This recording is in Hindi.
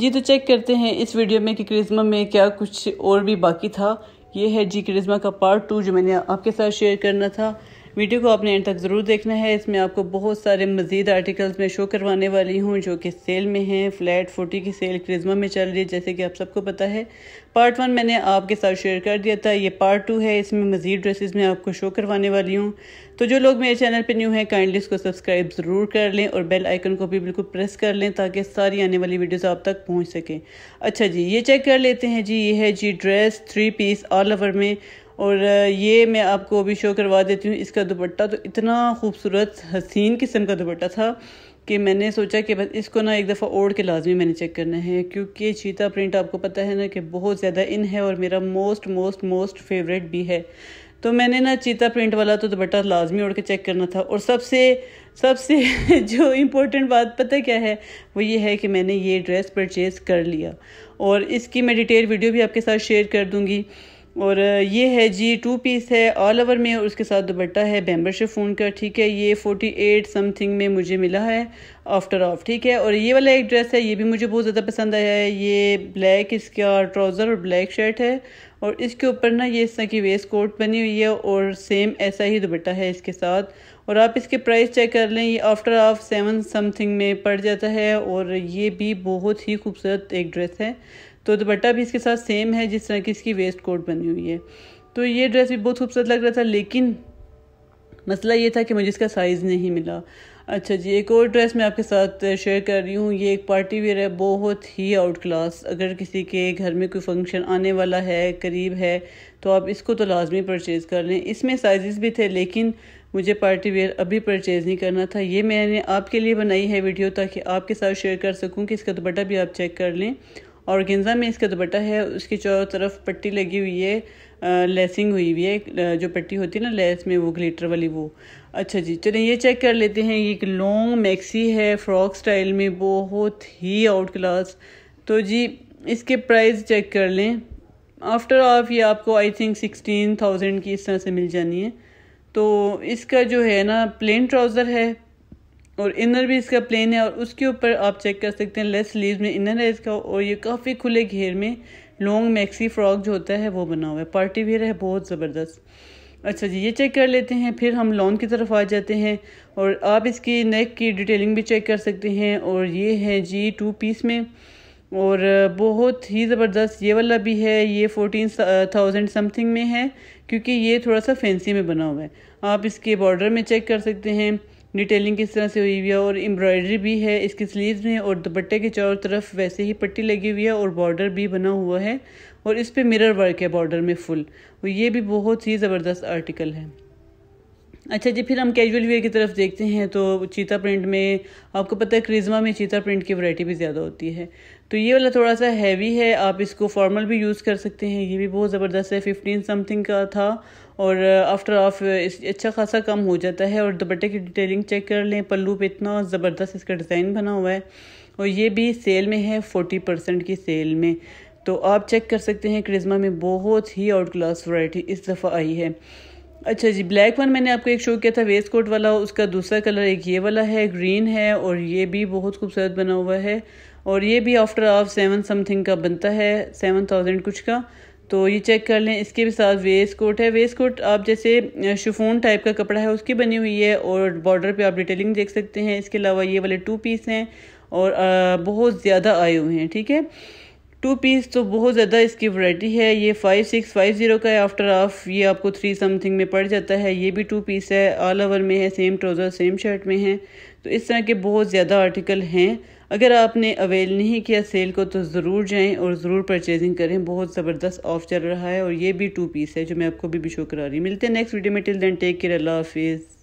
जी तो चेक करते हैं इस वीडियो में कि क्रिज्मा में क्या कुछ और भी बाकी था ये है जी क्रिज्मा का पार्ट टू जो मैंने आपके साथ शेयर करना था वीडियो को आपने एंड तक ज़रूर देखना है इसमें आपको बहुत सारे मज़ीद आर्टिकल्स में शो करवाने वाली हूँ जो कि सेल में हैं फ्लैट फोटी की सेल क्रिजमा में चल रही है जैसे कि आप सबको पता है पार्ट वन मैंने आपके साथ शेयर कर दिया था ये पार्ट टू है इसमें मज़ीद ड्रेसेस में आपको शो करवाने वाली हूँ तो जो लोग मेरे चैनल पर न्यू हैं काइंडली इसको सब्सक्राइब ज़रूर कर लें और बेल आइकन को भी बिल्कुल प्रेस कर लें ताकि सारी आने वाली वीडियोज़ आप तक पहुँच सकें अच्छा जी ये चेक कर लेते हैं जी ये है जी dress three piece all over में और ये मैं आपको अभी शो करवा देती हूँ इसका दुपट्टा तो इतना खूबसूरत हसीन किस्म का दुपट्टा था कि मैंने सोचा कि बस इसको ना एक दफ़ा ओढ़ के लाजमी मैंने चेक करना है क्योंकि चीता प्रिंट आपको पता है ना कि बहुत ज़्यादा इन है और मेरा मोस्ट मोस्ट मोस्ट फेवरेट भी है तो मैंने ना चीता प्रिंट वाला तो दुपट्टा लाजमी ओढ़ के चेक करना था और सबसे सबसे जो इम्पोर्टेंट बात पता क्या है वो ये है कि मैंने ये ड्रेस परचेज़ कर लिया और इसकी मैं डिटेल वीडियो भी आपके साथ शेयर कर दूँगी और ये है जी टू पीस है ऑल ओवर में और उसके साथ दुपट्टा है बैम्बर फोन का ठीक है ये फोर्टी एट समथिंग में मुझे मिला है आफ्टर ऑफ ठीक है और ये वाला एक ड्रेस है ये भी मुझे बहुत ज़्यादा पसंद आया है ये ब्लैक इसका ट्राउज़र और ब्लैक शर्ट है और इसके ऊपर ना ये इस तरह की वेस्ट कोट बनी हुई है और सेम ऐसा ही दुपट्टा है इसके साथ और आप इसके प्राइस चेक कर लें ये आफ्टर ऑफ सेवन समथिंग में पड़ जाता है और ये भी बहुत ही खूबसूरत एक ड्रेस है तो दुपट्टा भी इसके साथ सेम है जिस तरह की इसकी वेस्ट कोट बनी हुई है तो ये ड्रेस भी बहुत खूबसूरत लग रहा था लेकिन मसला ये था कि मुझे इसका साइज़ नहीं मिला अच्छा जी एक और ड्रेस मैं आपके साथ शेयर कर रही हूँ ये एक पार्टी वेयर है बहुत ही आउट क्लास अगर किसी के घर में कोई फंक्शन आने वाला है करीब है तो आप इसको तो लाजमी परचेज़ कर लें इसमें साइज़ भी थे लेकिन मुझे पार्टी वेयर अभी परचेज़ नहीं करना था ये मैंने आपके लिए बनाई है वीडियो ताकि आपके साथ शेयर कर सकूँ कि इसका दुपट्टा भी आप चेक कर लें और गेंजा में इसका दुपट्टा है उसकी चारों तरफ पट्टी लगी हुई है लेसिंग हुई हुई है जो पट्टी होती है ना लेस में वो ग्लिटर वाली वो अच्छा जी चलिए ये चेक कर लेते हैं ये एक लॉन्ग मैक्सी है फ्रॉक स्टाइल में बहुत ही आउट क्लास तो जी इसके प्राइस चेक कर लें आफ्टर ऑफ ये आपको आई थिंक सिक्सटीन थाउजेंड की इस तरह से मिल जानी है तो इसका जो है ना प्लेन ट्राउज़र है और इनर भी इसका प्लेन है और उसके ऊपर आप चेक कर सकते हैं लेस लीव में इनर है इसका और ये काफ़ी खुले घेर में लॉन्ग मैक्सी फ्रॉक जो होता है वो बना हुआ है पार्टी वेयर है बहुत ज़बरदस्त अच्छा जी ये चेक कर लेते हैं फिर हम लॉन्ग की तरफ आ जाते हैं और आप इसकी नेक की डिटेलिंग भी चेक कर सकते हैं और ये है जी टू पीस में और बहुत ही ज़बरदस्त ये वाला भी है ये फोटीन थाउजेंड समथिंग में है क्योंकि ये थोड़ा सा फैंसी में बना हुआ है आप इसके बॉर्डर में चेक कर सकते हैं डिटेलिंग किस तरह से हुई हुई है और एम्ब्रॉयडरी भी है इसकी स्लीव में और दुपट्टे के चारों तरफ वैसे ही पट्टी लगी हुई है और बॉर्डर भी बना हुआ है और इस पर मिरर वर्क है बॉर्डर में फुल और ये भी बहुत ही ज़बरदस्त आर्टिकल है अच्छा जी फिर हम कैजुअल वेयर की तरफ देखते हैं तो चीता प्रिंट में आपको पता है क्रिज्मा में चीता प्रिंट की वैरायटी भी ज़्यादा होती है तो ये वाला थोड़ा सा हैवी है आप इसको फॉर्मल भी यूज़ कर सकते हैं ये भी बहुत ज़बरदस्त है फिफ्टीन समथिंग का था और uh, आफ्टर ऑफ uh, अच्छा खासा कम हो जाता है और दुपट्टे की डिटेलिंग चेक कर लें पल्लू पे इतना ज़बरदस्त इसका डिज़ाइन बना हुआ है और ये भी सेल में है फोर्टी परसेंट की सेल में तो आप चेक कर सकते हैं क्रिज्मा में बहुत ही आउट क्लास वराइटी इस दफ़ा आई है अच्छा जी ब्लैक वन मैंने आपको एक शो किया था वेस्ट कोट वाला उसका दूसरा कलर एक ये वाला है ग्रीन है और ये भी बहुत खूबसूरत बना हुआ है और ये भी आफ्टर ऑफ सेवन समथिंग का बनता है सेवन थाउजेंड कुछ का तो ये चेक कर लें इसके भी साथ वेस्ट कोट है वेस्ट कोट आप जैसे शिफोन टाइप का कपड़ा है उसकी बनी हुई है और बॉर्डर पर आप डिटेलिंग देख सकते हैं इसके अलावा ये वाले टू पीस हैं और बहुत ज़्यादा आए हुए हैं ठीक है टू पीस तो बहुत ज़्यादा इसकी वैरायटी है ये फाइव सिक्स फाइव ज़ीरो का है आफ्टर हाफ ये आपको थ्री समथिंग में पड़ जाता है ये भी टू पीस है ऑल ओवर में है सेम ट्राउज़र सेम शर्ट में है तो इस तरह के बहुत ज़्यादा आर्टिकल हैं अगर आपने अवेल नहीं किया सेल को तो ज़रूर जाएं और ज़रूर परचेजिंग करें बहुत ज़बरदस्त ऑफ चल रहा है और ये भी टू पीस है जो मैं आपको भी, भी शो करा रही मिलते हैं नेक्स्ट वीडियो में टिल दैन टेक केयर अल्लाह हाफिज़